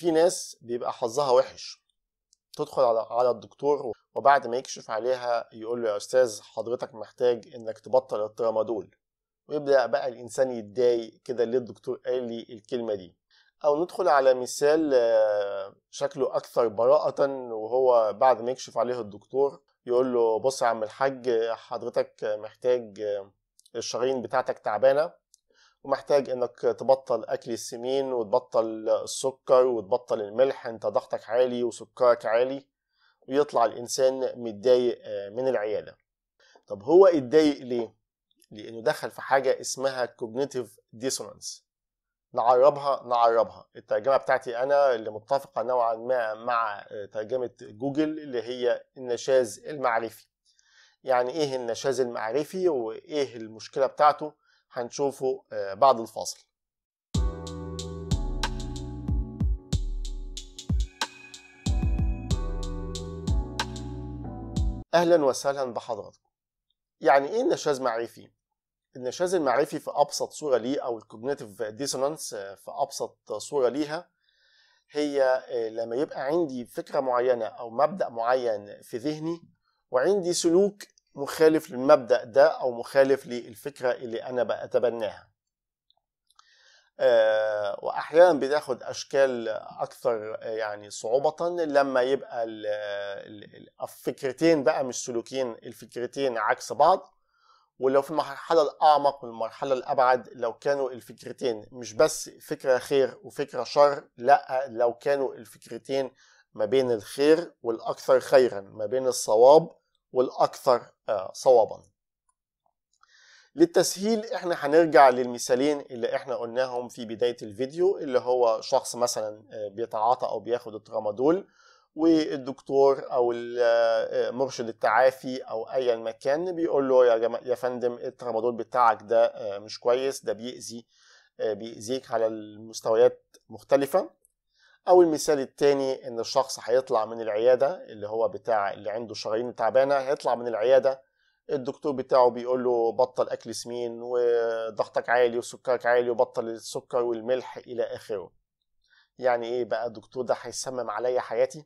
في ناس بيبقى حظها وحش تدخل على على الدكتور وبعد ما يكشف عليها يقول له يا استاذ حضرتك محتاج انك تبطل الترامادول ويبدا بقى الانسان يتضايق كده ليه الدكتور قال لي الكلمه دي او ندخل على مثال آه، شكله اكثر براءه وهو بعد ما يكشف عليه الدكتور يقول له بص يا عم الحاج حضرتك محتاج آه، الشرايين بتاعتك تعبانه ومحتاج انك تبطل اكل السمين وتبطل السكر وتبطل الملح انت ضغطك عالي وسكرك عالي ويطلع الانسان متضايق آه، من العياده طب هو اتضايق ليه لانه دخل في حاجه اسمها كوجنيتيف ديسونانس نعربها نعربها الترجمه بتاعتي انا اللي متفقه نوعا ما مع آه، ترجمه جوجل اللي هي النشاز المعرفي يعني ايه النشاز المعرفي وايه المشكله بتاعته هنشوفه آه، بعد الفاصل اهلا وسهلا بحضراتكم يعني ايه النشاز معرفي النشاز المعرفي في ابسط صوره ليه او الكوجنيتيف ديسونانس آه، في ابسط صوره ليها هي آه، لما يبقى عندي فكره معينه او مبدا معين في ذهني وعندي سلوك مخالف للمبدأ ده أو مخالف للفكرة اللي أنا بتبناها آه، وأحيانا بتاخد أشكال أكثر آه، يعني صعوبة لما يبقى الفكرتين بقى مش سلوكين الفكرتين عكس بعض ولو في المرحلة الأعمق والمرحلة الأبعد لو كانوا الفكرتين مش بس فكرة خير وفكرة شر لا لو كانوا الفكرتين ما بين الخير والأكثر خيرا ما بين الصواب والأكثر آه، صوابا للتسهيل احنا هنرجع للمثالين اللي احنا قلناهم في بداية الفيديو اللي هو شخص مثلا آه، بيتعاطى او بياخد الترامادول والدكتور او آه، مرشد التعافي او ايا ما كان بيقول له يا يا فندم الترامادول بتاعك ده مش كويس ده بيأذي بيأذيك على المستويات مختلفة او المثال الثاني ان الشخص هيطلع من العياده اللي هو بتاع اللي عنده شرايين تعبانه هيطلع من العياده الدكتور بتاعه بيقول له بطل اكل سمين وضغطك عالي وسكرك عالي وبطل السكر والملح الى اخره يعني ايه بقى الدكتور ده هيسمم عليا حياتي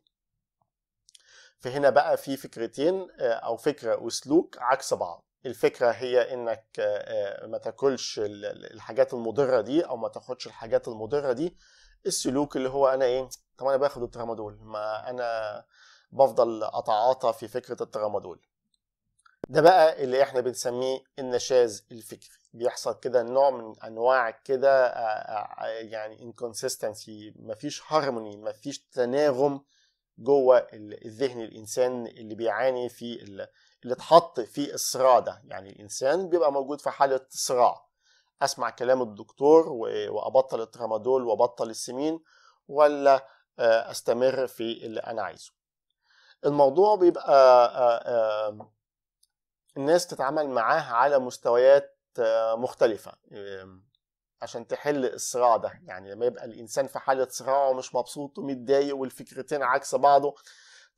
فهنا بقى في فكرتين آه، او فكره وسلوك عكس بعض الفكره هي انك آه، آه، ما تاكلش الحاجات المضره دي او ما تاخدش الحاجات المضره دي السلوك اللي هو انا ايه طب انا باخد الترامادول ما انا بفضل اتعاطى في فكره الترامادول ده بقى اللي احنا بنسميه النشاز الفكري بيحصل كده نوع من انواع كده آه، آه، آه، يعني انكونسيستنسي مفيش هارموني مفيش تناغم جوه الذهن الانسان اللي بيعاني في اللي اتحط في الصراع ده يعني الانسان بيبقى موجود في حاله صراع اسمع كلام الدكتور وابطل الترامادول وابطل السمين ولا آه، استمر في اللي انا عايزه الموضوع بيبقى آه، آه، الناس تتعامل معاه على مستويات مختلفه عشان تحل الصراع ده يعني لما يبقى الانسان في حاله صراع ومش مبسوط ومتضايق والفكرتين عكس بعضه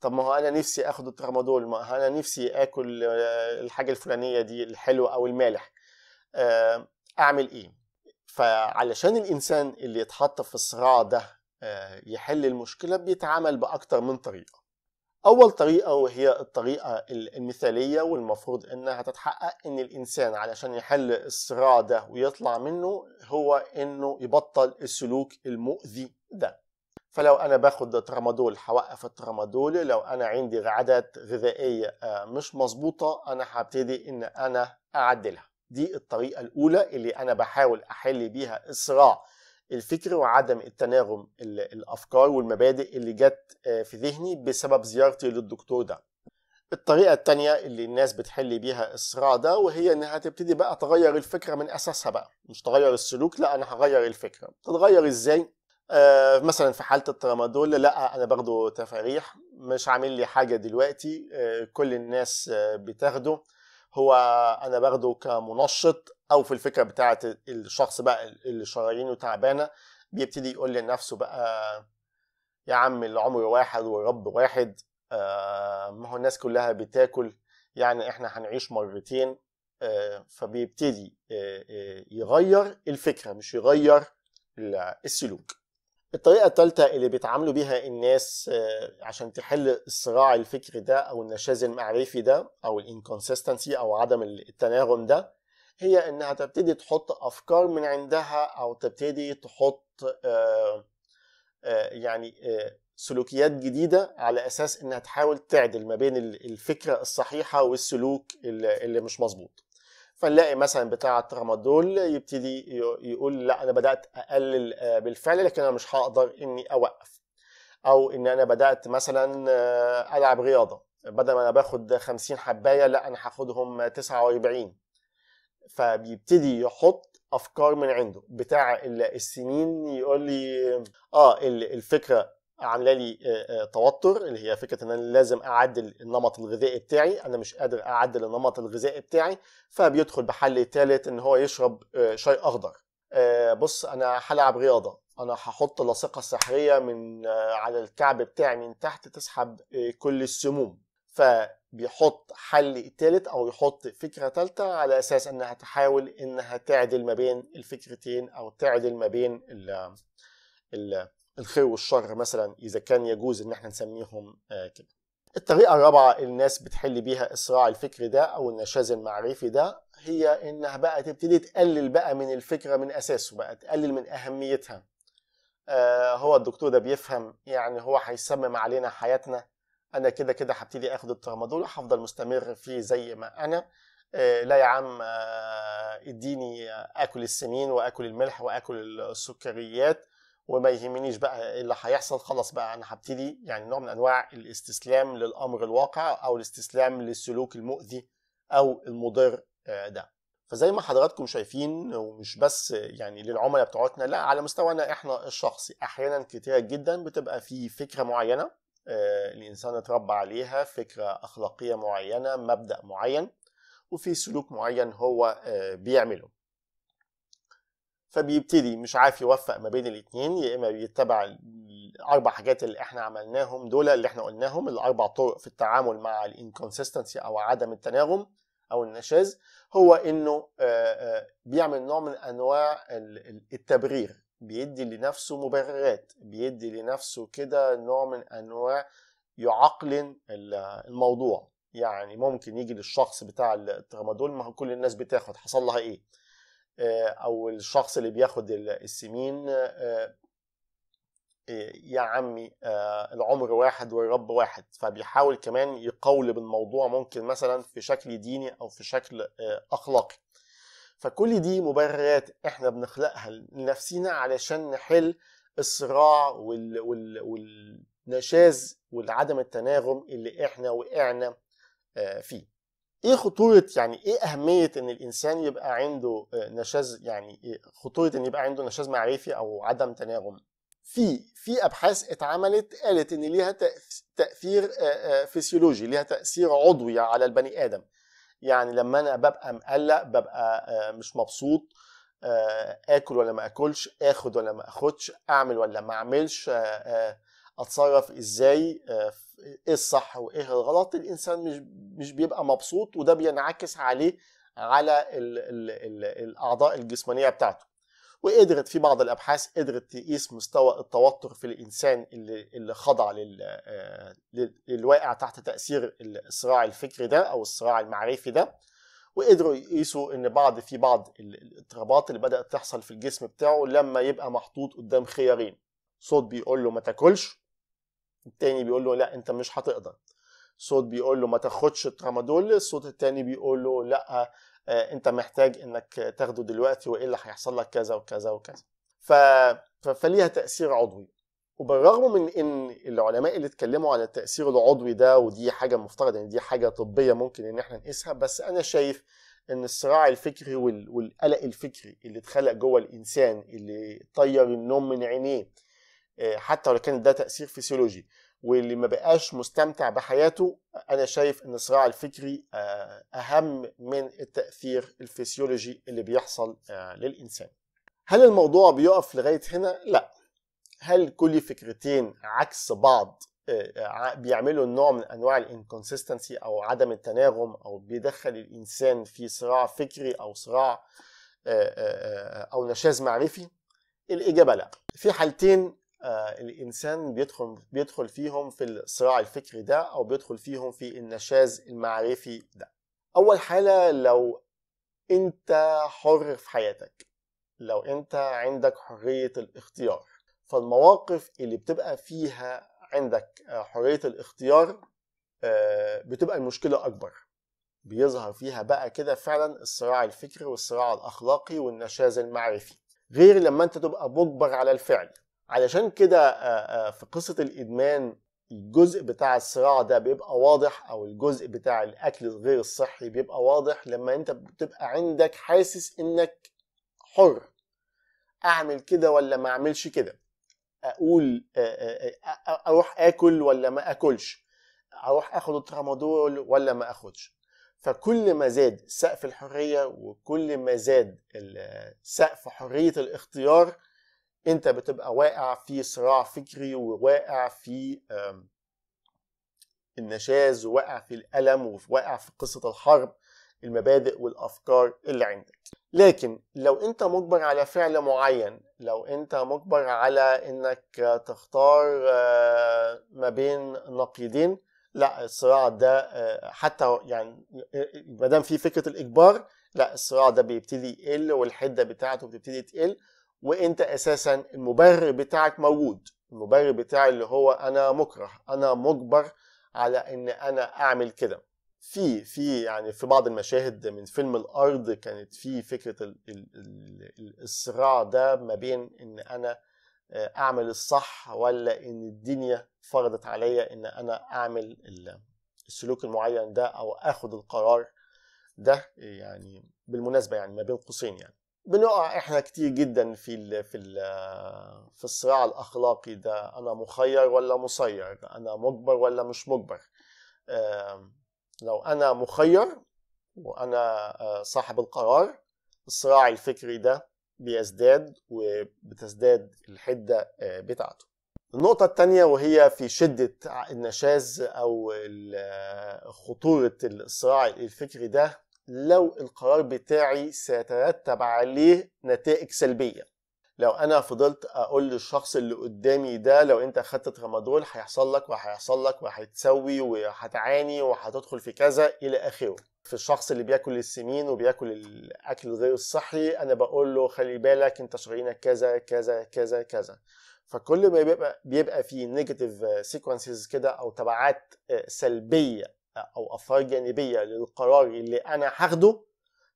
طب ما هو انا نفسي اخد الترامادول ما انا نفسي اكل الحاجه الفلانيه دي الحلوه او المالح اعمل ايه فعلشان الانسان اللي يتحط في الصراع ده آه، يحل المشكله بيتعامل باكتر من طريقه اول طريقه وهي الطريقه المثاليه والمفروض انها تتحقق ان الانسان علشان يحل الصراع ده ويطلع منه هو انه يبطل السلوك المؤذي ده فلو انا باخد ترامادول هوقف الترامادول لو انا عندي عادات غذائيه آه، مش مظبوطه انا هبتدي ان انا اعدلها دي الطريقة الأولى اللي أنا بحاول أحل بيها الصراع الفكري وعدم التناغم الأفكار والمبادئ اللي جت آه، في ذهني بسبب زيارتي للدكتور ده الطريقة التانية اللي الناس بتحل بيها الصراع ده وهي انها تبتدي بقى تغير الفكرة من اساسها بقى مش تغير السلوك لا انا هغير الفكرة تتغير ازاي آه مثلا في حالة الترامادول لا انا باخده تفاريح مش عامل لي حاجة دلوقتي آه كل الناس آه بتاخده هو انا باخده كمنشط او في الفكره بتاعه الشخص بقى اللي شرايينه تعبانه بيبتدي يقول لنفسه بقى يا عم العمر واحد والرب واحد آه، ما هو الناس كلها بتاكل يعني احنا هنعيش مرتين آه، فبيبتدي آه، يغير الفكره مش يغير السلوك الطريقة الثالثة اللي بيتعاملوا بيها الناس آه، عشان تحل الصراع الفكري ده أو النشاز المعرفي ده أو الانكونسستنسي أو عدم التناغم ده هي إنها تبتدي تحط أفكار من عندها أو تبتدي تحط آه، آه، يعني سلوكيات جديدة على أساس إنها تحاول تعدل ما بين الفكرة الصحيحة والسلوك اللي مش مظبوط فنلاقي مثلا بتاع الترامادول يبتدي يقول لا انا بدات اقلل آه، بالفعل لكن انا مش هقدر اني اوقف او ان انا بدات مثلا آه، العب رياضه بدل ما انا باخد 50 حبايه لا انا هاخدهم 49 فبيبتدي يحط افكار من عنده بتاع السنين يقول لي اه الفكره عامله لي آه، آه، توتر اللي هي فكره ان انا لازم اعدل النمط الغذائي بتاعي انا مش قادر اعدل النمط الغذائي بتاعي فبيدخل بحل ثالث ان هو يشرب آه، شاي اخضر بص انا هلعب رياضه انا هحط لاصقه سحريه من على الكعب بتاعي من تحت تسحب كل السموم فبيحط حل ثالث او يحط فكره ثالثه على اساس انها تحاول انها تعدل ما بين الفكرتين او تعدل ما بين ال ال الخير والشر مثلا اذا كان يجوز ان احنا نسميهم آه، كده الطريقه الرابعه الناس بتحل بيها الصراع الفكري ده او النشاز المعرفي ده هي انها بقى تبتدي تقلل بقى من الفكره من اساسه بقى تقلل من اهميتها آه، هو الدكتور ده بيفهم يعني هو هيسمم علينا حياتنا انا كده كده هبتدي اخد الترامادول هفضل مستمر فيه زي ما انا آه، لا يا عم اديني اكل السمين واكل الملح واكل السكريات وما يهمنيش بقى اللي هيحصل خلاص بقى انا هبتدي يعني نوع من انواع الاستسلام للامر الواقع او الاستسلام للسلوك المؤذي او المضر آه، ده فزي ما حضراتكم شايفين ومش بس يعني للعملاء بتوعتنا لا على مستوانا احنا الشخصي احيانا كتير جدا بتبقى في فكره معينه آه، الانسان اتربى عليها فكره اخلاقيه معينه مبدا معين وفي سلوك معين هو آه، بيعمله فبيبتدي مش عارف يوفق ما بين الاثنين يا اما بيتبع الاربع حاجات اللي احنا عملناهم دول اللي احنا قلناهم الاربع طرق في التعامل مع الانكونسستنسي او عدم التناغم او النشاذ هو انه بيعمل نوع من انواع التبرير بيدي لنفسه مبررات بيدي لنفسه كده نوع من انواع يعقلن الموضوع يعني ممكن يجي للشخص بتاع الترامادول ما كل الناس بتاخد حصل لها ايه آه، او الشخص اللي بياخد السمين آه، آه، يا عمي العمر واحد والرب واحد فبيحاول كمان يقولب الموضوع ممكن مثلا في شكل ديني او في شكل اخلاقي فكل دي مبررات احنا بنخلقها لنفسينا علشان نحل الصراع وال... وال... والنشاز والعدم التناغم اللي احنا وقعنا فيه ايه خطوره يعني ايه اهميه ان الانسان يبقى عنده آه، نشاز يعني إيه خطوره ان يبقى عنده نشاز معرفي او عدم تناغم في في ابحاث اتعملت قالت ان ليها تاثير آه، آه، فسيولوجي ليها تاثير عضوي على البني ادم يعني لما انا ببقى مقلق ببقى مش مبسوط اكل ولا ما اكلش اخد ولا ما اخدش اعمل ولا ما اعملش اتصرف ازاي آه، ايه الصح وايه الغلط الانسان مش مش بيبقى مبسوط وده بينعكس عليه على الـ الـ الـ الاعضاء الجسمانيه بتاعته وقدرت في بعض الابحاث قدرت تقيس مستوى التوتر في الانسان اللي اللي خضع آه، للواقع تحت تاثير الصراع الفكري ده او الصراع المعرفي ده وقدروا يقيسوا ان بعض في بعض الاضطرابات اللي بدات تحصل في الجسم بتاعه لما يبقى محطوط قدام خيارين صوت بيقول له ما تاكلش التاني بيقول له لا انت مش هتقدر صوت بيقول له ما تاخدش الترامادول الصوت التاني بيقول له لا آه، انت محتاج انك تاخده دلوقتي والا هيحصل لك كذا وكذا وكذا ف... فليها تاثير عضوي وبالرغم من ان العلماء اللي اتكلموا على التاثير العضوي ده ودي حاجه مفترض ان يعني دي حاجه طبيه ممكن ان احنا نقيسها بس انا شايف ان الصراع الفكري والقلق الفكري اللي اتخلق جوه الانسان اللي طير النوم من عينيه آه، حتى ولو كان ده تاثير فسيولوجي واللي ما بقاش مستمتع بحياته انا شايف ان الصراع الفكري آه، اهم من التاثير الفسيولوجي اللي بيحصل آه، للانسان هل الموضوع بيقف لغايه هنا لا هل كل فكرتين عكس بعض بيعملوا نوع من انواع الانكونسستنسي او عدم التناغم او بيدخل الانسان في صراع فكري او صراع او نشاز معرفي الاجابه لا في حالتين آه، الانسان بيدخل بيدخل فيهم في الصراع الفكري ده او بيدخل فيهم في النشاز المعرفي ده اول حاله لو انت حر في حياتك لو انت عندك حريه الاختيار فالمواقف اللي بتبقى فيها عندك آه، حريه الاختيار آه، بتبقى المشكله اكبر بيظهر فيها بقى كده فعلا الصراع الفكري والصراع الاخلاقي والنشاز المعرفي غير لما انت تبقى مجبر على الفعل علشان كده في قصه الادمان الجزء بتاع الصراع ده بيبقى واضح او الجزء بتاع الاكل الغير الصحي بيبقى واضح لما انت بتبقى عندك حاسس انك حر اعمل كده ولا ما اعملش كده اقول اروح اكل ولا ما اكلش اروح اخد الترامادول ولا ما اخدش فكل ما زاد سقف الحريه وكل ما زاد سقف حريه الاختيار انت بتبقى واقع في صراع فكري وواقع في النشاز وواقع في الالم وواقع في قصه الحرب المبادئ والافكار اللي عندك لكن لو انت مجبر على فعل معين لو انت مجبر على انك تختار آه، ما بين نقيضين لا الصراع ده آه، حتى يعني آه، ما دام في فكره الاجبار لا الصراع ده بيبتدي يقل والحده بتاعته بتبتدي تقل وانت اساسا المبرر بتاعك موجود المبرر بتاعي اللي هو انا مكره انا مجبر على ان انا اعمل كده في في يعني في بعض المشاهد من فيلم الارض كانت في فكره الـ الـ الـ الصراع ده ما بين ان انا آه، اعمل الصح ولا ان الدنيا فرضت عليا ان انا اعمل السلوك المعين ده او اخد القرار ده يعني بالمناسبه يعني ما بين قوسين يعني بنقع احنا كتير جدا في الـ في الـ في الصراع الاخلاقي ده انا مخير ولا مسير انا مجبر ولا مش مجبر لو انا مخير وانا آه، صاحب القرار الصراع الفكري ده بيزداد وبتزداد الحده آه، بتاعته النقطة الثانية وهي في شدة النشاز أو آه، خطورة الصراع الفكري ده لو القرار بتاعي سيترتب عليه نتائج سلبيه لو انا فضلت اقول للشخص اللي قدامي ده لو انت خدت ترامادول هيحصل لك وهيحصل لك وهتسوي وهتعاني وهتدخل في كذا الى اخره في الشخص اللي بياكل السمين وبياكل الاكل الغير الصحي انا بقول له خلي بالك انت شرايينك كذا كذا كذا كذا فكل ما بيبقى بيبقى فيه نيجاتيف سيكونسز كده او تبعات سلبيه او اثار جانبيه للقرار اللي انا هاخده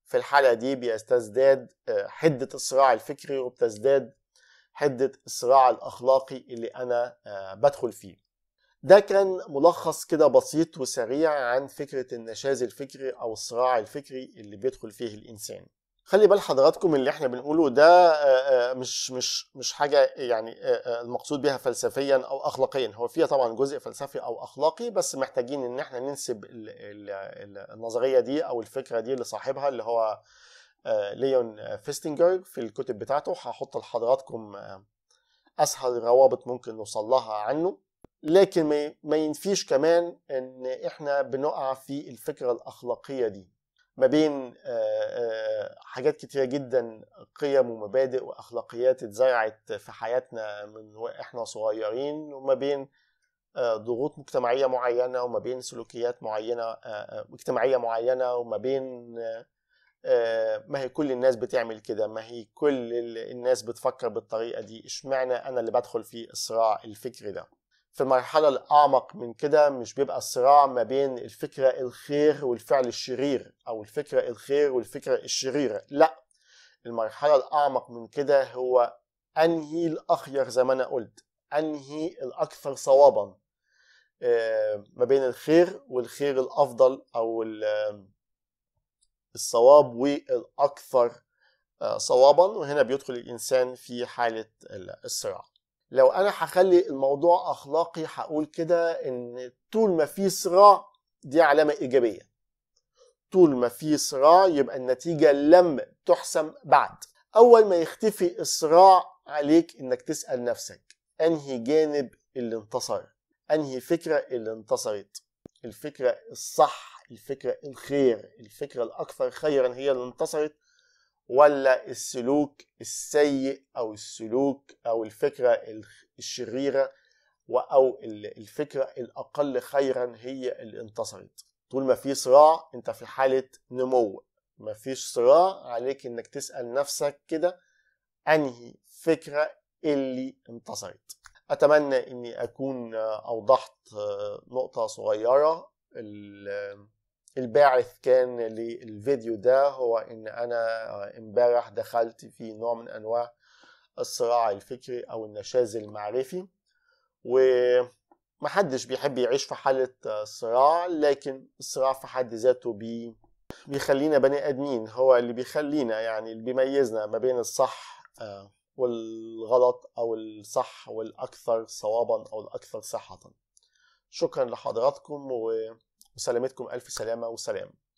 في الحاله دي بيستزداد آه، حده الصراع الفكري وبتزداد حده الصراع الاخلاقي اللي انا آه، بدخل فيه ده كان ملخص كده بسيط وسريع عن فكره النشاز الفكري او الصراع الفكري اللي بيدخل فيه الانسان خلي بال حضراتكم اللي احنا بنقوله ده مش مش مش حاجه يعني المقصود بها فلسفيا او اخلاقيا هو فيها طبعا جزء فلسفي او اخلاقي بس محتاجين ان احنا ننسب النظريه دي او الفكره دي لصاحبها اللي هو ليون فيستنجر في الكتب بتاعته هحط لحضراتكم اسهل روابط ممكن نوصل لها عنه لكن ما ينفيش كمان ان احنا بنقع في الفكره الاخلاقيه دي ما بين حاجات كتيرة جدا قيم ومبادئ وأخلاقيات اتزرعت في حياتنا من وإحنا صغيرين وما بين ضغوط مجتمعية معينة وما بين سلوكيات معينة اجتماعية معينة وما بين ما هي كل الناس بتعمل كده ما هي كل الناس بتفكر بالطريقة دي اشمعنى أنا اللي بدخل في الصراع الفكري ده في المرحلة الأعمق من كده مش بيبقى الصراع ما بين الفكرة الخير والفعل الشرير أو الفكرة الخير والفكرة الشريرة لا المرحلة الأعمق من كده هو أنهي الأخير زي ما أنا قلت أنهي الأكثر صوابا آه، ما بين الخير والخير الأفضل أو آه، الصواب والأكثر آه، صوابا وهنا بيدخل الإنسان في حالة الصراع لو انا هخلي الموضوع اخلاقي هقول كده ان طول ما في صراع دي علامه ايجابيه طول ما في صراع يبقى النتيجه لم تحسم بعد اول ما يختفي الصراع عليك انك تسال نفسك انهي جانب اللي انتصر انهي فكره اللي انتصرت الفكره الصح الفكره الخير الفكره الاكثر خيرا هي اللي انتصرت ولا السلوك السيء او السلوك او الفكره الشريره او الفكره الاقل خيرا هي اللي انتصرت طول ما في صراع انت في حاله نمو ما فيش صراع عليك انك تسال نفسك كده انهي فكره اللي انتصرت اتمنى اني اكون اوضحت آه، نقطه صغيره الباعث كان للفيديو ده هو ان انا امبارح دخلت في نوع من انواع الصراع الفكري او النشاز المعرفي ومحدش بيحب يعيش في حالة صراع لكن الصراع في حد ذاته بي بيخلينا بني ادمين هو اللي بيخلينا يعني اللي بيميزنا ما بين الصح آه، والغلط او الصح والاكثر صوابا او الاكثر صحه شكرا لحضراتكم وسلامتكم ألف سلامة وسلام